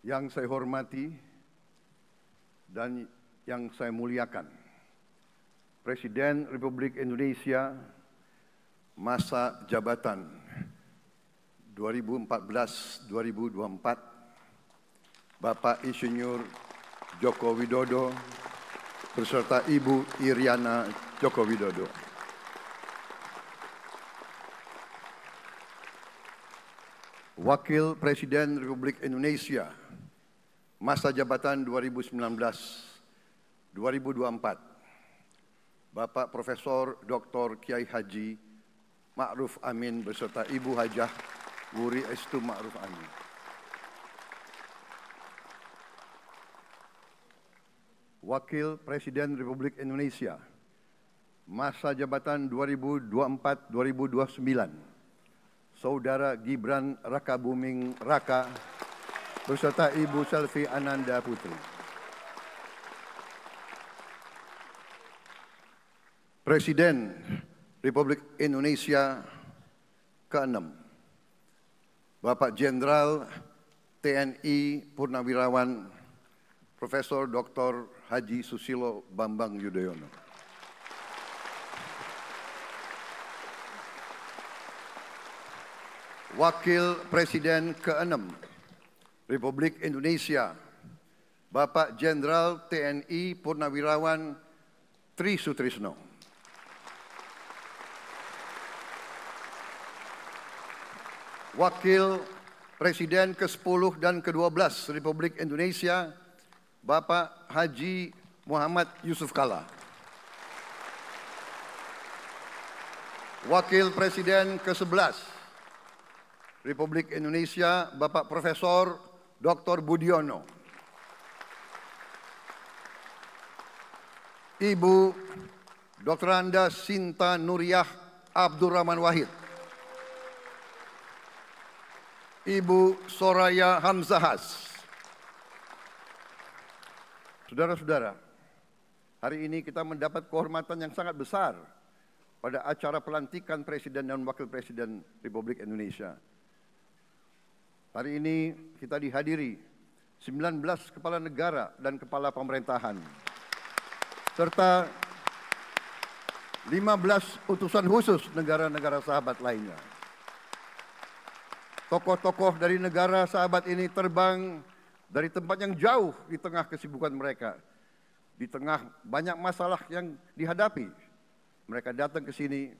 yang saya hormati dan yang saya muliakan, Presiden Republik Indonesia masa jabatan 2014-2024, Bapak Insinyur Joko Widodo beserta Ibu Iriana Joko Widodo. Wakil Presiden Republik Indonesia masa jabatan 2019-2024 Bapak Profesor Dr. Kiai Haji Ma'ruf Amin beserta Ibu Hajah Wuri Estu Ma'ruf Amin. Wakil Presiden Republik Indonesia masa jabatan 2024-2029 Saudara Gibran Raka Buming Raka beserta Ibu Selvi Ananda Putri. Presiden Republik Indonesia ke-6, Bapak Jenderal TNI Purnawirawan Profesor Dr. Haji Susilo Bambang Yudhoyono. Wakil Presiden ke-6 Republik Indonesia, Bapak Jenderal TNI Purnawirawan Tri Sutrisno. Wakil Presiden ke-10 dan ke-12 Republik Indonesia, Bapak Haji Muhammad Yusuf Kalla, Wakil Presiden ke-11 Republik Indonesia, Bapak Profesor Dr. Budiono. Ibu Dr. Anda Sinta Nuriyah Abdurrahman Wahid. Ibu Soraya Hamzahas. Saudara-saudara, hari ini kita mendapat kehormatan yang sangat besar pada acara pelantikan Presiden dan Wakil Presiden Republik Indonesia Hari ini kita dihadiri 19 kepala negara dan kepala pemerintahan serta 15 utusan khusus negara-negara sahabat lainnya. Tokoh-tokoh dari negara sahabat ini terbang dari tempat yang jauh di tengah kesibukan mereka, di tengah banyak masalah yang dihadapi. Mereka datang ke sini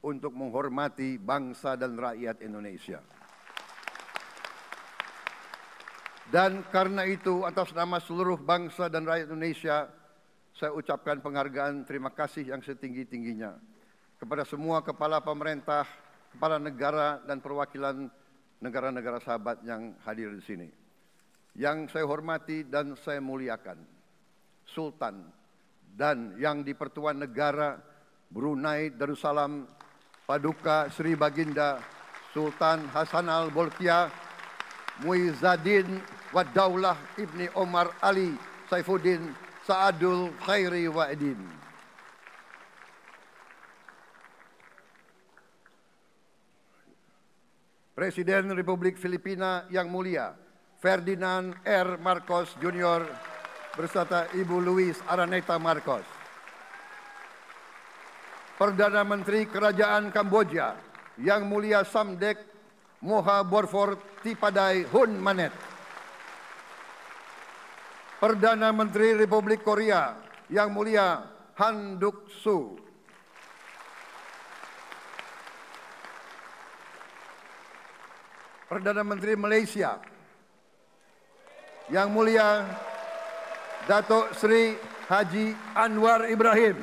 untuk menghormati bangsa dan rakyat Indonesia. Dan karena itu atas nama seluruh bangsa dan rakyat Indonesia, saya ucapkan penghargaan terima kasih yang setinggi-tingginya kepada semua kepala pemerintah, kepala negara dan perwakilan negara-negara sahabat yang hadir di sini. Yang saya hormati dan saya muliakan, Sultan dan yang di Pertuan Negara Brunei Darussalam, Paduka Sri Baginda, Sultan Hasan Al-Bolkiah, Muizadin Wadaulah Ibni Omar Ali Saifuddin Saadul Khairi Wa'idin. Presiden Republik Filipina yang mulia Ferdinand R. Marcos Jr. berserta Ibu Luis Araneta Marcos. Perdana Menteri Kerajaan Kamboja yang mulia Samdek Moha Borfor Tipadai Hun Manet. Perdana Menteri Republik Korea Yang Mulia Han Duk Su, Perdana Menteri Malaysia Yang Mulia Datuk Sri Haji Anwar Ibrahim.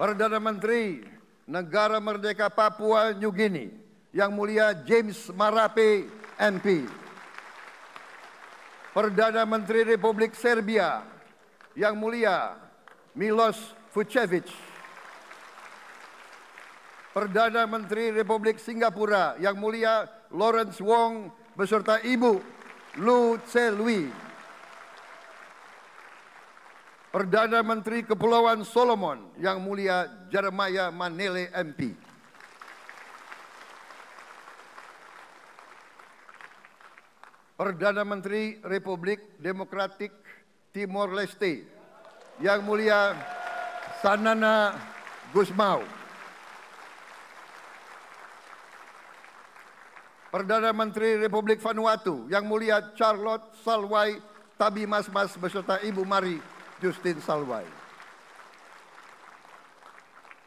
Perdana Menteri Negara Merdeka Papua New Guinea, Yang Mulia James Marape MP. Perdana Menteri Republik Serbia, Yang Mulia Milos Vucevic. Perdana Menteri Republik Singapura Yang Mulia Lawrence Wong beserta Ibu Lu Tse Lui. Perdana Menteri Kepulauan Solomon Yang Mulia Jeremiah Manele MP. Perdana Menteri Republik Demokratik Timor Leste Yang Mulia Sanana Gusmau. Perdana Menteri Republik Vanuatu Yang Mulia Charlotte Salwai Tabi Mas Mas beserta Ibu Mari Justin Salwai.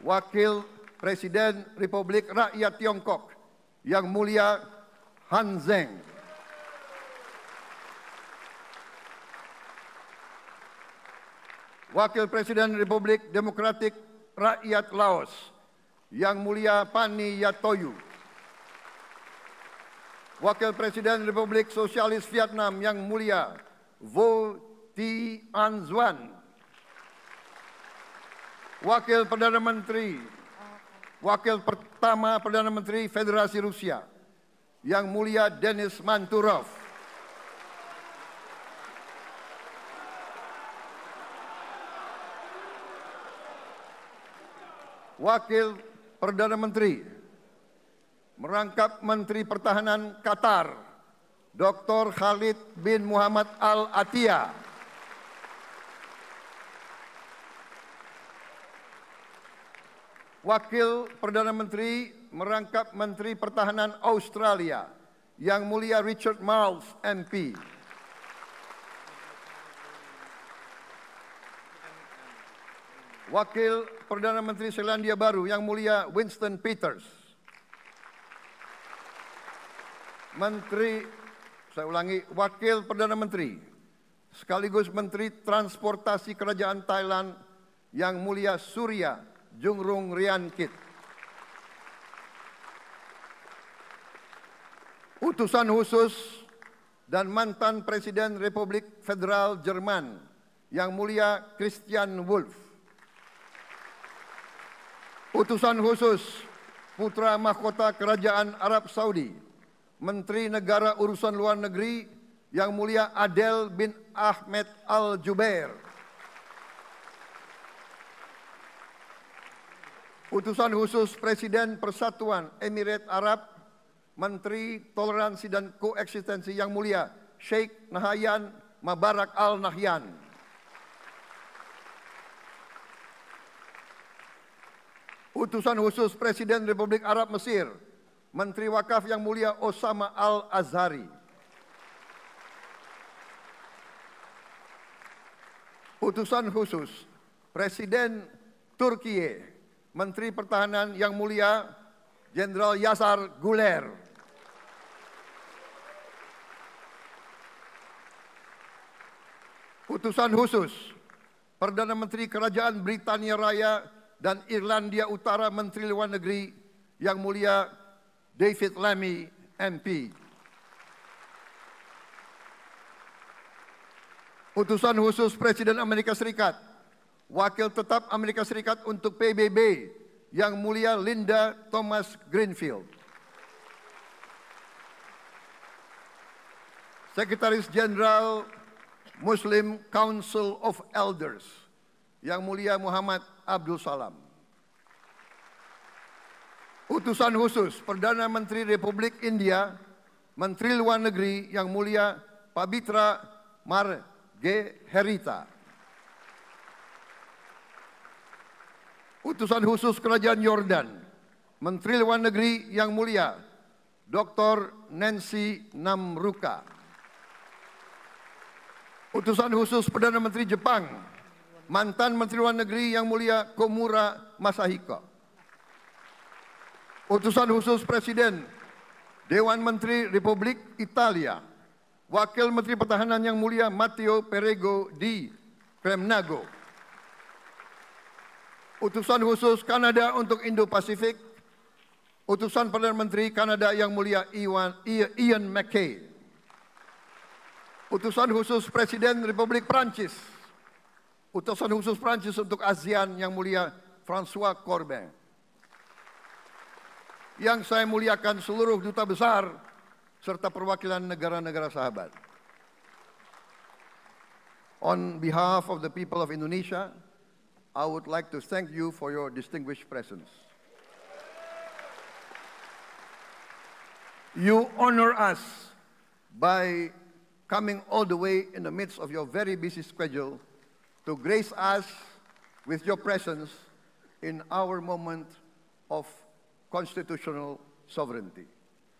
Wakil Presiden Republik Rakyat Tiongkok Yang Mulia Han Zeng. Wakil Presiden Republik Demokratik Rakyat Laos Yang Mulia Pani Yatoyu. Wakil Presiden Republik Sosialis Vietnam Yang Mulia Vo Siti Anzwan. Wakil Perdana Menteri, Wakil Pertama Perdana Menteri Federasi Rusia, Yang Mulia Denis Manturov. Wakil Perdana Menteri, merangkap Menteri Pertahanan Qatar, Dr. Khalid bin Muhammad Al-Atiyah. Wakil Perdana Menteri merangkap Menteri Pertahanan Australia, Yang Mulia Richard Miles MP. Wakil Perdana Menteri Selandia Baru, Yang Mulia Winston Peters. Menteri, saya ulangi, Wakil Perdana Menteri, sekaligus Menteri Transportasi Kerajaan Thailand, Yang Mulia Surya Jungrung Riankit. Utusan khusus dan mantan Presiden Republik Federal Jerman Yang Mulia Christian Wolf. Utusan khusus Putra Mahkota Kerajaan Arab Saudi, Menteri Negara Urusan Luar Negeri Yang Mulia Adel bin Ahmed Al-Jubair. Utusan khusus Presiden Persatuan Emirat Arab, Menteri Toleransi dan Koeksistensi yang mulia, Sheikh Nahayan Mabarak Al Nahyan. Utusan khusus Presiden Republik Arab Mesir, Menteri Wakaf yang mulia Osama Al Azhari. Utusan khusus Presiden Turkiye, Menteri Pertahanan Yang Mulia Jenderal Yasar Guler. Putusan khusus Perdana Menteri Kerajaan Britania Raya dan Irlandia Utara Menteri Luar Negeri Yang Mulia David Lammy MP. Putusan khusus Presiden Amerika Serikat Wakil Tetap Amerika Serikat untuk PBB, Yang Mulia Linda Thomas Greenfield. Sekretaris Jenderal Muslim Council of Elders, Yang Mulia Muhammad Abdul Salam. Utusan khusus Perdana Menteri Republik India, Menteri Luar Negeri Yang Mulia Pabitra Margeherita. Herita. utusan khusus Kerajaan Yordan, Menteri Luar Negeri yang mulia, Dr. Nancy Namruka. Utusan khusus Perdana Menteri Jepang, mantan Menteri Luar Negeri yang mulia Komura Masahiko. Utusan khusus Presiden Dewan Menteri Republik Italia, Wakil Menteri Pertahanan yang mulia Matteo Perego di Kremnago utusan khusus Kanada untuk Indo-Pasifik, utusan Perdana Menteri Kanada yang mulia Iwan, Ian McKay, utusan khusus Presiden Republik Perancis, utusan khusus Perancis untuk ASEAN yang mulia François Corbin. Yang saya muliakan seluruh duta besar serta perwakilan negara-negara sahabat. On behalf of the people of Indonesia, I would like to thank you for your distinguished presence. You honor us by coming all the way in the midst of your very busy schedule to grace us with your presence in our moment of constitutional sovereignty.